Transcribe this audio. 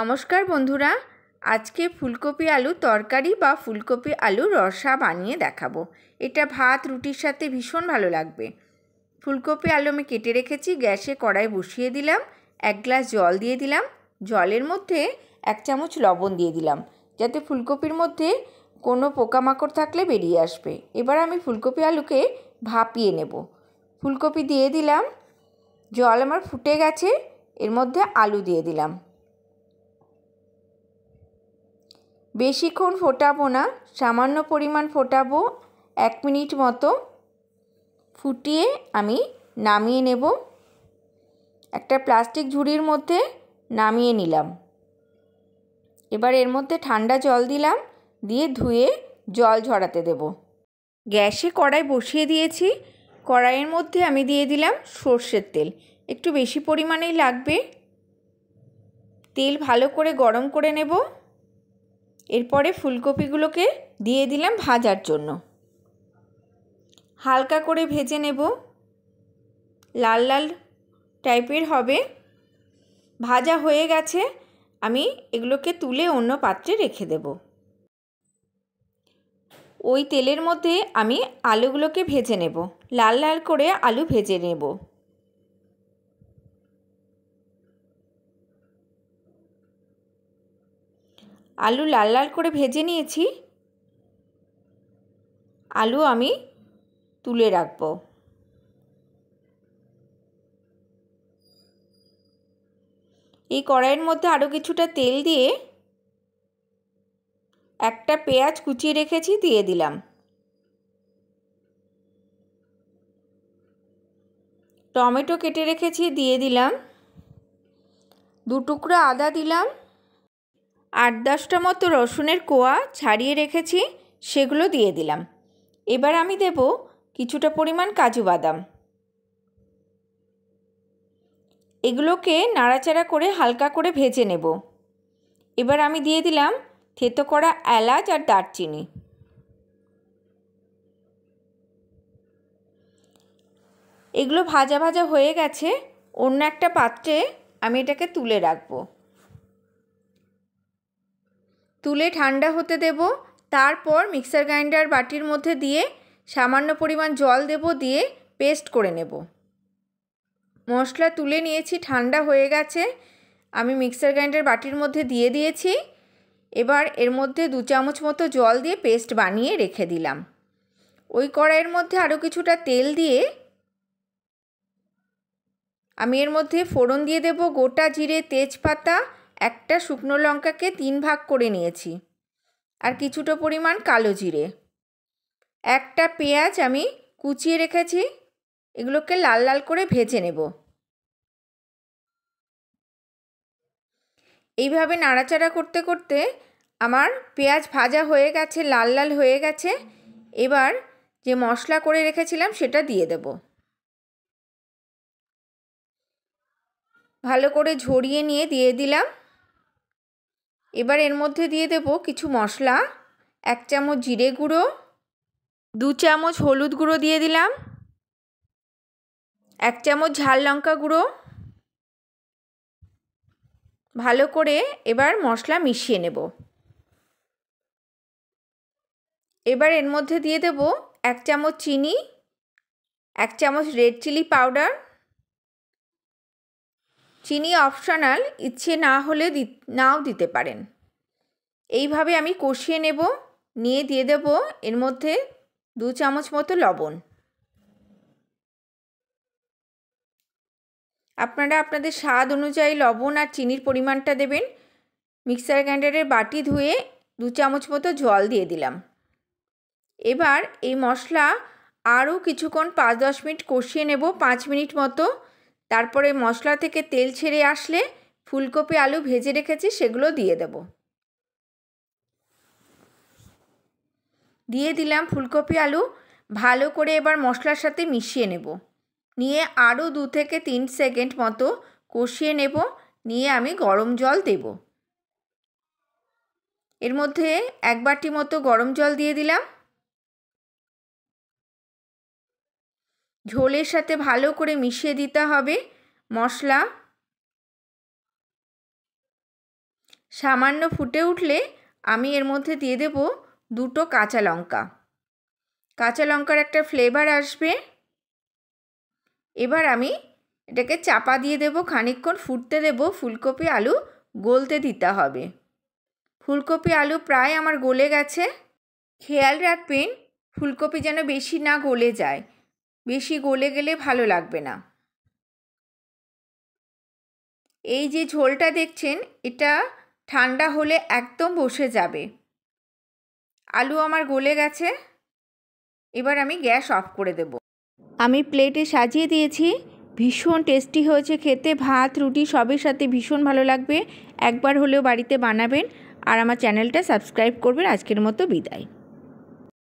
নমস্কার বন্ধুরা আজকে ফুলকপি আলু তরকারি বা ফুলকপি আলু রসা বানিয়ে দেখাবো এটা ভাত রুটির সাথে ভীষণ ভালো লাগবে ফুলকপি আলু আমি কেটে রেখেছি গ্যাসে কড়াই বসিয়ে দিলাম এক গ্লাস জল দিয়ে দিলাম জলের মধ্যে এক চামচ লবণ দিয়ে দিলাম যাতে ফুলকপির মধ্যে কোনো পোকামাকড় থাকলে বেরিয়ে আসবে এবার আমি ফুলকপি আলুকে ভাপিয়ে নেব ফুলকপি দিয়ে দিলাম জল আমার ফুটে গেছে এর মধ্যে আলু দিয়ে দিলাম বেশিক্ষণ ফোটাবো না সামান্য পরিমাণ ফোটাবো এক মিনিট মতো ফুটিয়ে আমি নামিয়ে নেব একটা প্লাস্টিক ঝুড়ির মধ্যে নামিয়ে নিলাম এবার এর মধ্যে ঠান্ডা জল দিলাম দিয়ে ধুয়ে জল ঝরাতে দেব গ্যাসে কড়াই বসিয়ে দিয়েছি কড়াইয়ের মধ্যে আমি দিয়ে দিলাম সর্ষের তেল একটু বেশি পরিমাণেই লাগবে তেল ভালো করে গরম করে নেব এরপরে ফুলকপিগুলোকে দিয়ে দিলাম ভাজার জন্য হালকা করে ভেজে নেব লাল লাল টাইপের হবে ভাজা হয়ে গেছে আমি এগুলোকে তুলে অন্য পাত্রে রেখে দেব ওই তেলের মধ্যে আমি আলুগুলোকে ভেজে নেব লাল লাল করে আলু ভেজে নেব আলু লাল লাল করে ভেজে নিয়েছি আলু আমি তুলে রাখবো এই কড়াইয়ের মধ্যে আরও কিছুটা তেল দিয়ে একটা পেঁয়াজ কুচিয়ে রেখেছি দিয়ে দিলাম টমেটো কেটে রেখেছি দিয়ে দিলাম দু টুকরো আদা দিলাম আট দশটা মতো রসুনের কোয়া ছাড়িয়ে রেখেছি সেগুলো দিয়ে দিলাম এবার আমি দেব কিছুটা পরিমাণ কাজু বাদাম এগুলোকে নাড়াচাড়া করে হালকা করে ভেজে নেব এবার আমি দিয়ে দিলাম থেতো করা এলাচ আর দারচিনি এগুলো ভাজা ভাজা হয়ে গেছে অন্য একটা পাত্রে আমি এটাকে তুলে রাখবো তুলে ঠান্ডা হতে দেব তারপর মিক্সার গ্রাইন্ডার বাটির মধ্যে দিয়ে সামান্য পরিমাণ জল দেব দিয়ে পেস্ট করে নেব মশলা তুলে নিয়েছি ঠান্ডা হয়ে গেছে আমি মিক্সার গ্রাইন্ডার বাটির মধ্যে দিয়ে দিয়েছি এবার এর মধ্যে দু চামচ মতো জল দিয়ে পেস্ট বানিয়ে রেখে দিলাম ওই কড়াইয়ের মধ্যে আরও কিছুটা তেল দিয়ে আমি এর মধ্যে ফোড়ন দিয়ে দেব গোটা জিরে তেজপাতা একটা শুকনো লঙ্কাকে তিন ভাগ করে নিয়েছি আর কিছুটা পরিমাণ কালো জিরে একটা পেঁয়াজ আমি কুচিয়ে রেখেছি এগুলোকে লাল লাল করে ভেজে নেব এইভাবে নাড়াচাড়া করতে করতে আমার পেঁয়াজ ভাজা হয়ে গেছে লাল লাল হয়ে গেছে এবার যে মশলা করে রেখেছিলাম সেটা দিয়ে দেব ভালো করে ঝরিয়ে নিয়ে দিয়ে দিলাম এবার এর মধ্যে দিয়ে দেব কিছু মশলা এক চামচ জিরে গুঁড়ো দু চামচ হলুদ গুঁড়ো দিয়ে দিলাম এক চামচ ঝাল লঙ্কা গুঁড়ো ভালো করে এবার মশলা মিশিয়ে নেব এবার এর মধ্যে দিয়ে দেব এক চামচ চিনি এক চামচ রেড চিলি পাউডার চিনি অপশনাল ইচ্ছে না হলে নাও দিতে পারেন এইভাবে আমি কষিয়ে নেব নিয়ে দিয়ে দেব এর মধ্যে দু চামচ মতো লবণ আপনারা আপনাদের স্বাদ অনুযায়ী লবণ আর চিনির পরিমাণটা দেবেন মিক্সার গ্রাইন্ডারের বাটি ধুয়ে দু চামচ মতো জল দিয়ে দিলাম এবার এই মশলা আরও কিছুক্ষণ পাঁচ দশ মিনিট কষিয়ে নেব পাঁচ মিনিট মতো তারপরে মশলা থেকে তেল ছেড়ে আসলে ফুলকপি আলু ভেজে রেখেছি সেগুলো দিয়ে দেব দিয়ে দিলাম ফুলকপি আলু ভালো করে এবার মশলার সাথে মিশিয়ে নেব নিয়ে আরও দু থেকে তিন সেকেন্ড মতো কষিয়ে নেব নিয়ে আমি গরম জল দেব এর মধ্যে একবারটি মতো গরম জল দিয়ে দিলাম ঝোলের সাথে ভালো করে মিশিয়ে দিতে হবে মশলা সামান্য ফুটে উঠলে আমি এর মধ্যে দিয়ে দেব দুটো কাঁচা লঙ্কা কাঁচা লঙ্কার একটা ফ্লেভার আসবে এবার আমি এটাকে চাপা দিয়ে দেব খানিক্ষণ ফুটতে দেব ফুলকপি আলু গলতে দিতে হবে ফুলকপি আলু প্রায় আমার গলে গেছে খেয়াল রাখবেন ফুলকপি যেন বেশি না গলে যায় বেশি গলে গেলে ভালো লাগবে না এই যে ঝোলটা দেখছেন এটা ঠান্ডা হলে একদম বসে যাবে আলু আমার গলে গেছে এবার আমি গ্যাস অফ করে দেব আমি প্লেটে সাজিয়ে দিয়েছি ভীষণ টেস্টি হয়েছে খেতে ভাত রুটি সবের সাথে ভীষণ ভালো লাগবে একবার হলেও বাড়িতে বানাবেন আর আমার চ্যানেলটা সাবস্ক্রাইব করবেন আজকের মতো বিদায়